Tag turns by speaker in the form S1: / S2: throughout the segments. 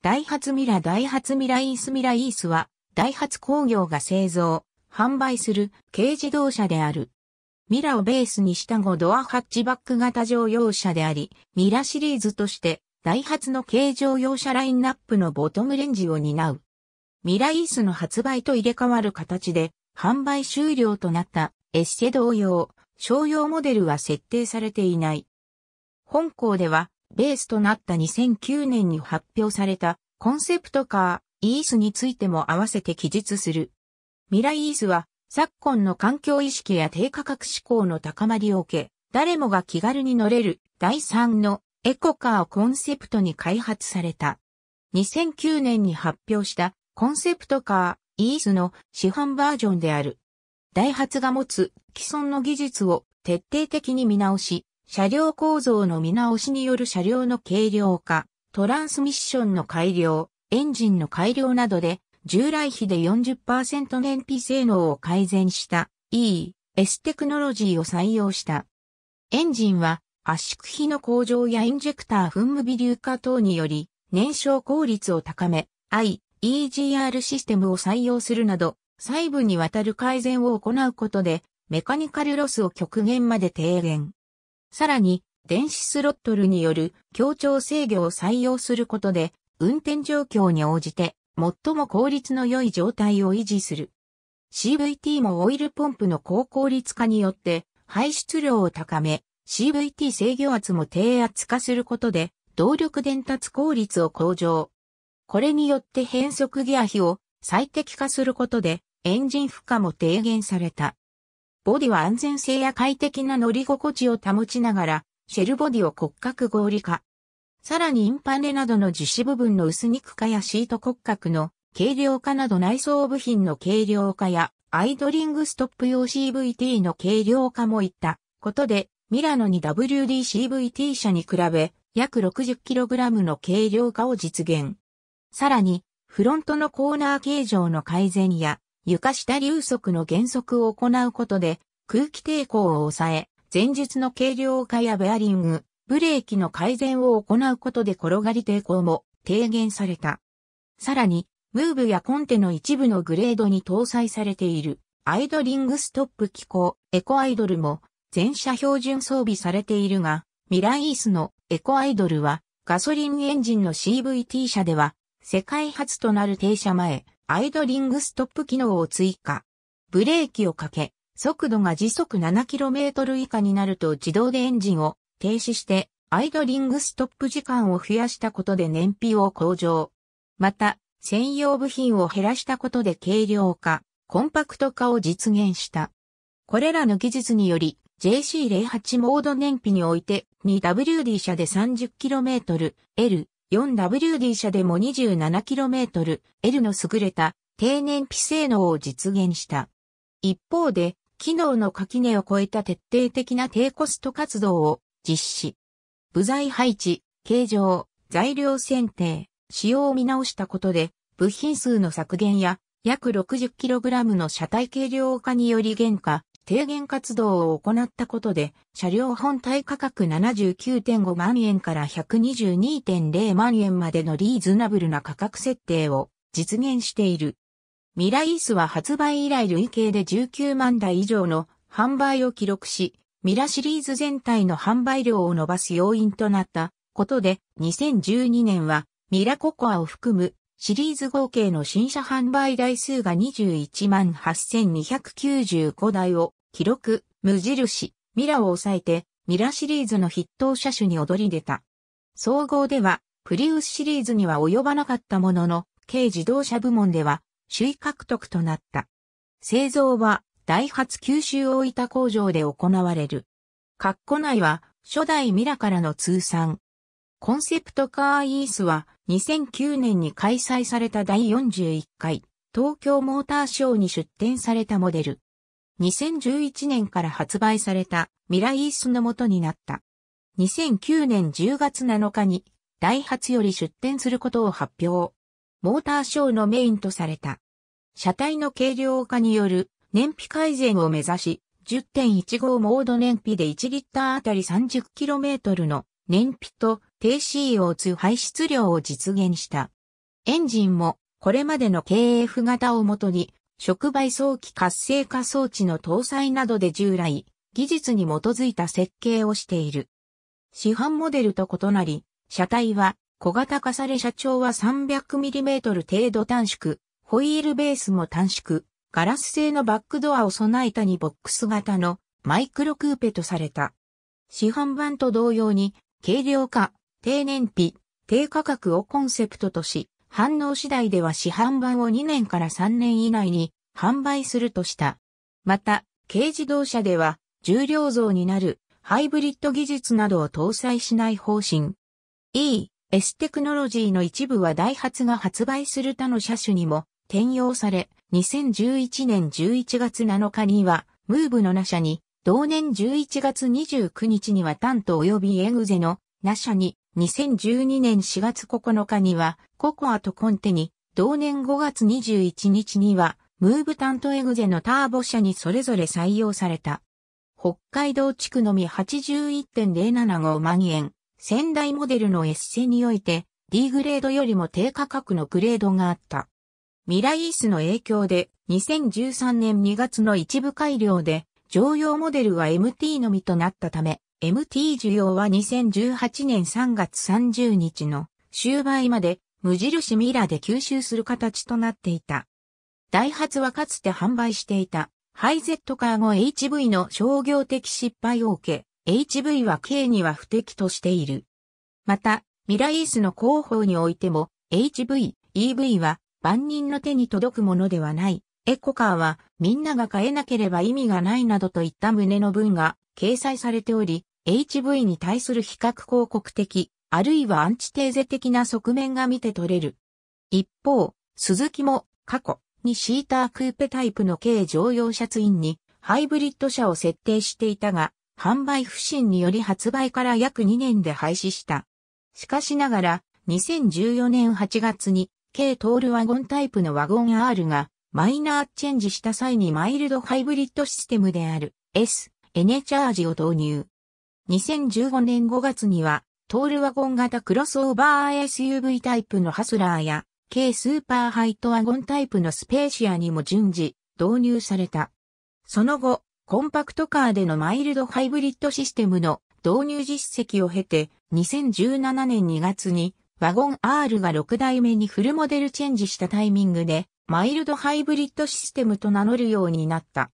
S1: ダイハツミラダイハツミライースミライースは、ダイハツ工業が製造、販売する軽自動車である。ミラをベースにした5ドアハッチバック型乗用車であり、ミラシリーズとして、ダイハツの軽乗用車ラインナップのボトムレンジを担う。ミライースの発売と入れ替わる形で、販売終了となったエッセ同様、商用モデルは設定されていない。本校では、ベースとなった2009年に発表されたコンセプトカー、イースについても合わせて記述する。ミライースは昨今の環境意識や低価格志向の高まりを受け、誰もが気軽に乗れる第3のエコカーをコンセプトに開発された。2009年に発表したコンセプトカー、イースの市販バージョンである。ダイハツが持つ既存の技術を徹底的に見直し、車両構造の見直しによる車両の軽量化、トランスミッションの改良、エンジンの改良などで、従来比で40%燃費性能を改善した E、S テクノロジーを採用した。エンジンは圧縮比の向上やインジェクター噴霧微粒化等により燃焼効率を高め I、EGR システムを採用するなど細部にわたる改善を行うことでメカニカルロスを極限まで低減。さらに、電子スロットルによる協調制御を採用することで、運転状況に応じて、最も効率の良い状態を維持する。CVT もオイルポンプの高効率化によって、排出量を高め、CVT 制御圧も低圧化することで、動力伝達効率を向上。これによって変速ギア比を最適化することで、エンジン負荷も低減された。ボディは安全性や快適な乗り心地を保ちながら、シェルボディを骨格合理化。さらにインパネなどの樹脂部分の薄肉化やシート骨格の軽量化など内装部品の軽量化やアイドリングストップ用 CVT の軽量化もいったことでミラノに WDCVT 車に比べ約 60kg の軽量化を実現。さらにフロントのコーナー形状の改善や床下流速の減速を行うことで、空気抵抗を抑え、前述の軽量化やベアリング、ブレーキの改善を行うことで転がり抵抗も低減された。さらに、ムーブやコンテの一部のグレードに搭載されているアイドリングストップ機構エコアイドルも全車標準装備されているが、ミライースのエコアイドルはガソリンエンジンの CVT 車では世界初となる停車前アイドリングストップ機能を追加。ブレーキをかけ、速度が時速 7km 以下になると自動でエンジンを停止してアイドリングストップ時間を増やしたことで燃費を向上。また、専用部品を減らしたことで軽量化、コンパクト化を実現した。これらの技術により、JC08 モード燃費において 2WD 車で 30km、L、4WD 車でも 27km、L の優れた低燃費性能を実現した。一方で、機能の垣根を超えた徹底的な低コスト活動を実施。部材配置、形状、材料選定、仕様を見直したことで、部品数の削減や約 60kg の車体軽量化により原価、低減活動を行ったことで、車両本体価格79.5万円から122.0万円までのリーズナブルな価格設定を実現している。ミライースは発売以来累計で19万台以上の販売を記録し、ミラシリーズ全体の販売量を伸ばす要因となったことで、2012年はミラココアを含むシリーズ合計の新車販売台数が21万8295台を記録、無印、ミラを抑えて、ミラシリーズの筆頭車種に躍り出た。総合では、プリウスシリーズには及ばなかったものの、軽自動車部門では、首位獲得となった。製造は、ダイハツ九州大分工場で行われる。括弧内は、初代ミラからの通算。コンセプトカーイースは、2009年に開催された第41回、東京モーターショーに出展されたモデル。2011年から発売されたミライースの元になった。2009年10月7日にダイハツより出展することを発表。モーターショーのメインとされた。車体の軽量化による燃費改善を目指し、10.15モード燃費で1リッターあたり 30km の燃費と低 CO2 排出量を実現した。エンジンもこれまでの KF 型をもとに触媒早期活性化装置の搭載などで従来、技術に基づいた設計をしている。市販モデルと異なり、車体は小型化され車長は 300mm 程度短縮、ホイールベースも短縮、ガラス製のバックドアを備えたにボックス型のマイクロクーペとされた。市販版と同様に軽量化、低燃費、低価格をコンセプトとし、反応次第では市販版を2年から3年以内に販売するとした。また、軽自動車では重量増になるハイブリッド技術などを搭載しない方針。E、S テクノロジーの一部はダイハツが発売する他の車種にも転用され、2011年11月7日には、ムーブのナ社に、同年11月29日にはタント及びエグゼのナ社に2012年4月9日には、ココアとコンテに、同年5月21日には、ムーブタントエグゼのターボ車にそれぞれ採用された。北海道地区のみ81.075万円、仙台モデルの S 線において、D グレードよりも低価格のグレードがあった。ミライースの影響で、2013年2月の一部改良で、常用モデルは MT のみとなったため、MT 需要は2018年3月30日の終売まで無印ミラーで吸収する形となっていた。ダイハツはかつて販売していたハイゼットカーゴ HV の商業的失敗を受け、HV は K には不適としている。また、ミライースの広報においても、HV、EV は万人の手に届くものではない。エコカーはみんなが買えなければ意味がないなどといった旨の文が掲載されており、HV に対する比較広告的、あるいはアンチテーゼ的な側面が見て取れる。一方、鈴木も過去にシータークーペタイプの軽乗用車ツインにハイブリッド車を設定していたが、販売不振により発売から約2年で廃止した。しかしながら、2014年8月に、軽トールワゴンタイプのワゴン R が、マイナーチェンジした際にマイルドハイブリッドシステムである S、N チャージを導入。2015年5月には、トールワゴン型クロスオーバー SUV タイプのハスラーや、軽スーパーハイトワゴンタイプのスペーシアにも順次導入された。その後、コンパクトカーでのマイルドハイブリッドシステムの導入実績を経て、2017年2月にワゴン R が6代目にフルモデルチェンジしたタイミングで、マイルドハイブリッドシステムと名乗るようになった。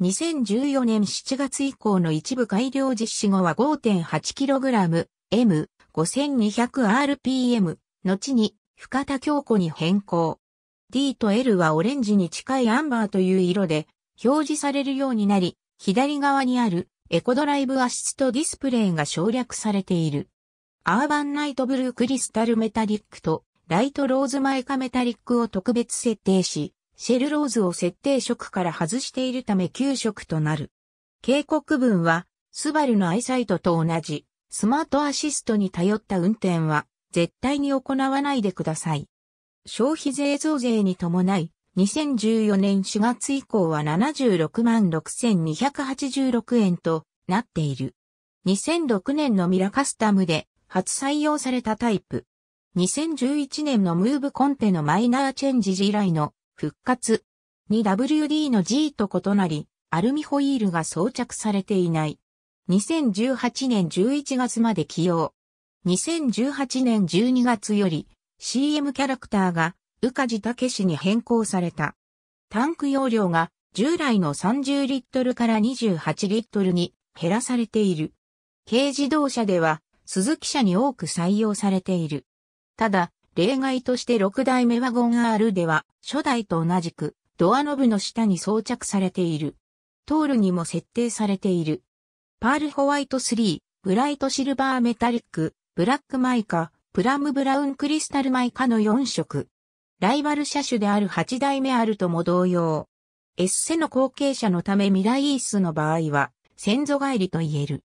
S1: 2014年7月以降の一部改良実施後は 5.8kg、M、5200rpm、後に深田強固に変更。D と L はオレンジに近いアンバーという色で表示されるようになり、左側にあるエコドライブアシストディスプレイが省略されている。アーバンナイトブルークリスタルメタリックとライトローズマイカメタリックを特別設定し、シェルローズを設定色から外しているため9色となる。警告文は、スバルのアイサイトと同じ、スマートアシストに頼った運転は、絶対に行わないでください。消費税増税に伴い、2014年4月以降は76万6286円となっている。2006年のミラカスタムで初採用されたタイプ。2011年のムーブコンテのマイナーチェンジ時以来の復活。2WD の G と異なり、アルミホイールが装着されていない。2018年11月まで起用。2018年12月より CM キャラクターが宇梶武氏に変更された。タンク容量が従来の30リットルから28リットルに減らされている。軽自動車では鈴木車に多く採用されている。ただ、例外として6代目ワゴン R では、初代と同じく、ドアノブの下に装着されている。トールにも設定されている。パールホワイト3、ブライトシルバーメタリック、ブラックマイカ、プラムブラウンクリスタルマイカの4色。ライバル車種である8代目 R とも同様。エッセの後継者のためミライースの場合は、先祖返りと言える。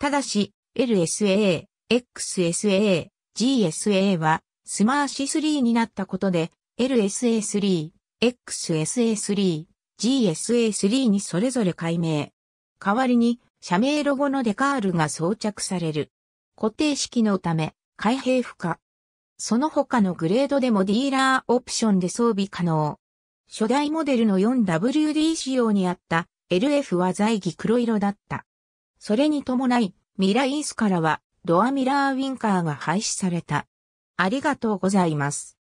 S1: ただし、LSA、XSA、GSA は、スマーシ3になったことで、LSA3、XSA3、GSA3 にそれぞれ改名。代わりに、社名ロゴのデカールが装着される。固定式のため、開閉不可。その他のグレードでもディーラーオプションで装備可能。初代モデルの 4WD 仕様にあった LF は在儀黒色だった。それに伴い、ミライースからはドアミラーウィンカーが廃止された。ありがとうございます。